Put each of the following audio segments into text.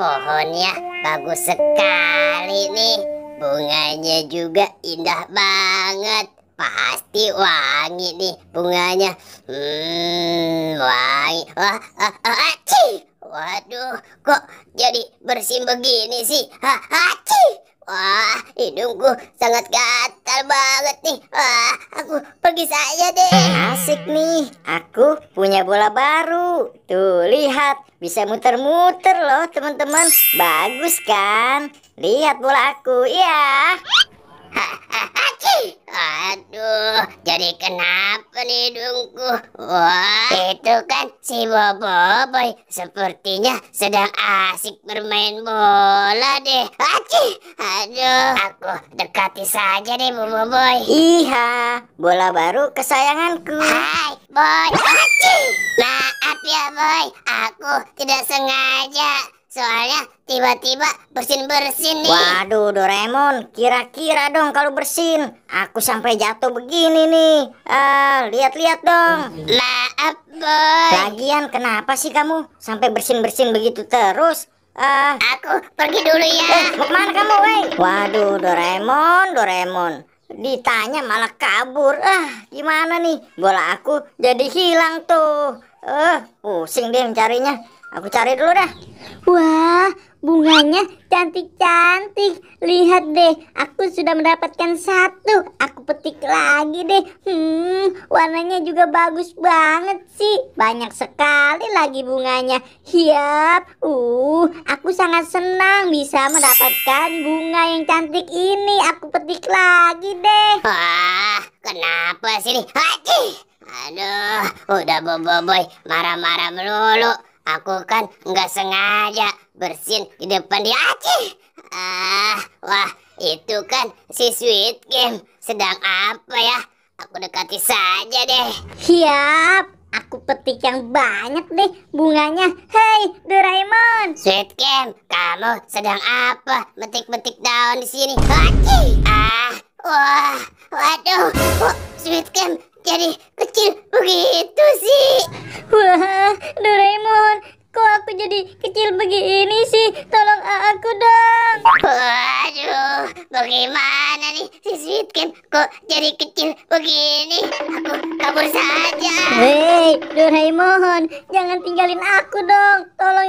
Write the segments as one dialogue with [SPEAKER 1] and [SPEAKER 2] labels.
[SPEAKER 1] Pohonnya bagus sekali nih. Bunganya juga indah banget. Pasti wangi nih bunganya. Hmm, wangi. Wah, ah, ah, ah Waduh, kok jadi bersih begini sih? Ha, ah, ah Wah, hidungku sangat gatal banget nih. Wah, aku pergi saja deh. Asik nih, aku punya bola baru. Tuh, lihat. Bisa muter-muter loh, teman-teman. Bagus kan? Lihat bola aku, ya. Aduh, jadi kena hidungku. Wah, itu kan si Boboiboy. Sepertinya sedang asik bermain bola deh. Aci, aduh, aku dekati saja deh Boboiboy. Iya, bola baru kesayanganku. Hai, Boy. Aci. Maaf ya, Boy. Aku tidak sengaja Soalnya tiba-tiba bersin-bersin nih. Waduh Doraemon, kira-kira dong kalau bersin. Aku sampai jatuh begini nih. Ah, lihat-lihat dong. Maaf, Boy. Lagian kenapa sih kamu sampai bersin-bersin begitu terus? Ah, aku pergi dulu ya. Eh, mau kemana kamu, wey? Waduh, Doraemon, Doraemon. Ditanya malah kabur. Ah, gimana nih? Bola aku jadi hilang tuh. Eh, uh, pusing deh mencarinya. Aku cari dulu dah. Wah, bunganya cantik-cantik. Lihat deh, aku sudah mendapatkan satu. Aku petik lagi deh. Hmm, warnanya juga bagus banget sih. Banyak sekali lagi bunganya. Hiap. Uh, aku sangat senang bisa mendapatkan bunga yang cantik ini. Aku petik lagi deh. Wah, kenapa sih nih? Aduh, udah boboiboy marah-marah melulu. Aku kan nggak sengaja bersin di depan dia. Aceh. Ah, wah, itu kan si Sweet Game. Sedang apa ya? Aku dekati saja deh. Siap. Aku petik yang banyak deh bunganya. Hei, Doraemon. Sweet Game, kamu sedang apa? Metik-metik daun di sini. Acih! Ah, wah, waduh. Oh, Sweet Game, jadi kecil begitu sih? Wah, Doraemon, kok aku jadi kecil begini sih? Tolong aku dong. Waduh, bagaimana nih si Sweet kok jadi kecil begini? Aku kabur saja. Hei, Doraemon, jangan tinggalin aku dong. Tolong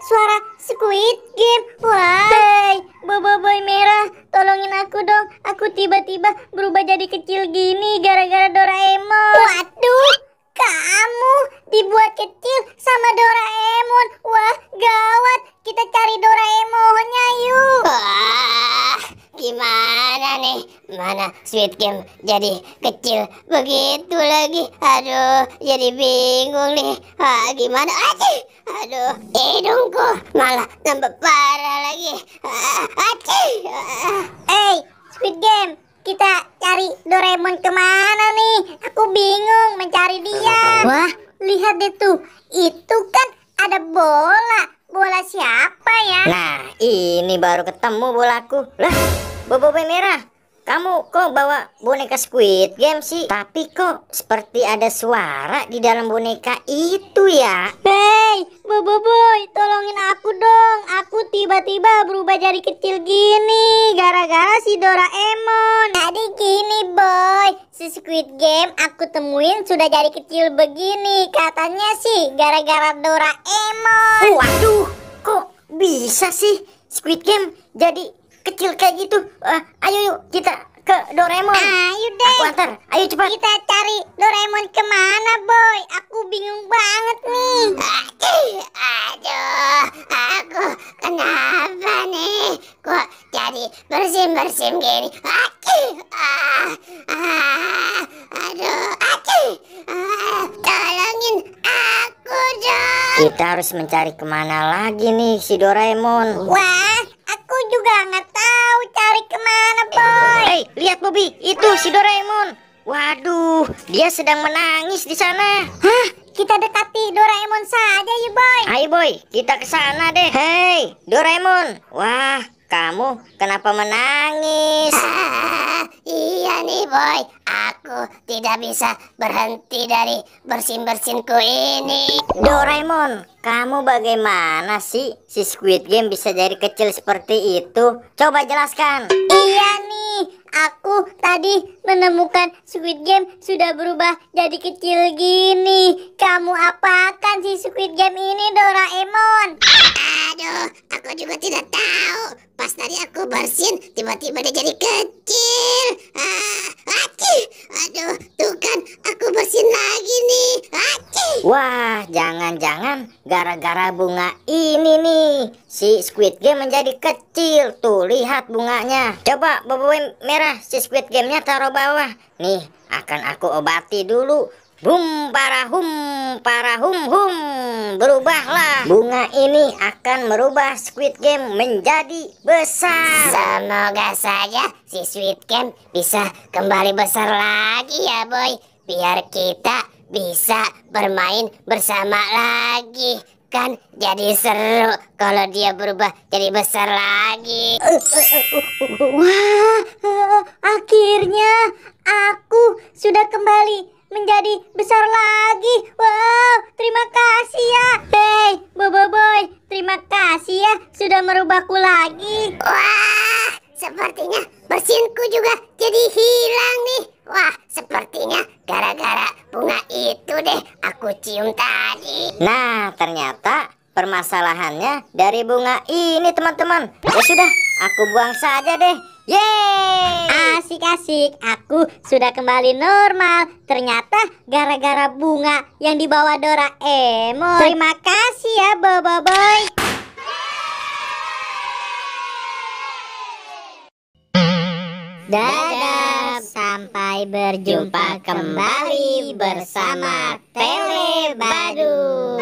[SPEAKER 1] suara Squid Game. Wah, boy merah, tolongin aku dong. Aku tiba-tiba berubah jadi kecil gini gara-gara Doraemon. Waduh, kamu dibuat kecil sama Doraemon. Wah, gawat. Kita cari Doraemonnya yuk. Wah, gimana nih? Mana Squid Game jadi kecil begitu lagi. Aduh, jadi bingung nih. Wah, gimana? Aduh. Aduh, hidungku eh, malah nambah parah lagi. Ah, Aci, Hey, Squid Game, kita cari Doraemon kemana nih? Aku bingung mencari dia. Wah, lihat deh tuh. Itu kan ada bola. Bola siapa ya? Nah, ini baru ketemu bolaku. Lah, bobo merah kamu kok bawa boneka Squid Game sih? Tapi kok seperti ada suara di dalam boneka itu ya? Hei, Bobo Boy, tolongin aku dong. Aku tiba-tiba berubah jadi kecil gini gara-gara si Doraemon. jadi gini, Boy. Si Squid Game aku temuin sudah jadi kecil begini. Katanya sih gara-gara Doraemon. Waduh, kok bisa sih Squid Game jadi kecil kayak gitu. Uh, ayo yuk kita ke Doraemon. Ayo deh. Aku antar. Ayo cepat. Kita cari Doraemon kemana, boy? Aku bingung banget nih. Aduh, aku kenapa nih? Kok jadi
[SPEAKER 2] bersim bersim gini?
[SPEAKER 1] Ah, ah, aduh, ah, aduh, aduh, tolongin aku dong. Kita harus mencari kemana lagi nih si Doraemon? Wah. Robi, itu si Doraemon. Waduh, dia sedang menangis di sana. Hah? Kita dekati Doraemon saja yuk ya, boy. Ayo boy, kita ke sana deh. Hei, Doraemon. Wah, kamu kenapa menangis? Ah, iya nih boy, aku tidak bisa berhenti dari bersin-bersinku ini. Doraemon, kamu bagaimana sih si Squid Game bisa jadi kecil seperti itu? Coba jelaskan. Iya nih, Aku tadi menemukan Squid Game sudah berubah jadi kecil gini. Kamu apakan si Squid Game ini Doraemon? Aduh, aku juga tidak tahu. Pas tadi aku bersin, tiba-tiba dia jadi kecil. Ah, aduh, tuh kan aku bersin lagi nih. Acih. Wah, Wah, jangan-jangan gara-gara bunga ini nih si Squid Game menjadi kecil. Tuh, lihat bunganya. Coba bobo merah si Squid Game-nya taruh bawah. Nih, akan aku obati dulu. Bum parahum parahum hum berubahlah bunga ini akan merubah Squid Game menjadi besar. Semoga saja si Squid Game bisa kembali besar lagi ya boy biar kita bisa bermain bersama lagi kan jadi seru kalau dia berubah jadi besar lagi. Wah, akhirnya aku sudah kembali menjadi besar lagi. Wow, terima kasih ya. Hey, Bobo Boy, terima kasih ya sudah merubahku lagi. Wah, sepertinya mesinku juga jadi hilang nih. Wah, sepertinya gara-gara cium tadi. Nah, ternyata permasalahannya dari bunga ini, teman-teman. Ya sudah, aku buang saja deh. Yeay! Asik-asik, aku sudah kembali normal. Ternyata gara-gara bunga yang dibawa Doraemon. Terima kasih ya, Bobo Boy. Dadah. Sampai berjumpa kembali bersama Tele Badu.